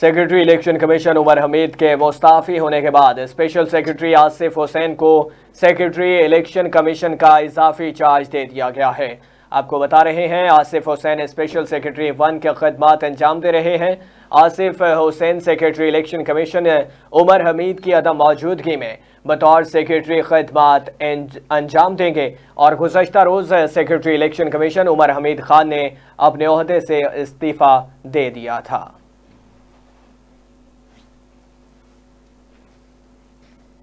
secretary election commission Umar Hamid के मुस्ताफ़ी होने के बाद स्पेशल सेक्रेटरी आसिफ हुसैन को सेक्रेटरी इलेक्शन कमीशन का इजाफी चार्ज दे दिया गया है आपको बता रहे हैं Asif Hussain special secretary one के खदमात अंजाम दे रहे हैं Asif Hussain secretary election commission Umar Hamid की अदम मौजूदगी में बतौर सेक्रेटरी खदमात अंजाम देंगे और गुजशत रोज़ secretary election commission Umar Hamid Khan ने अपने अहदे से इस्तीफ़ा दे दिया था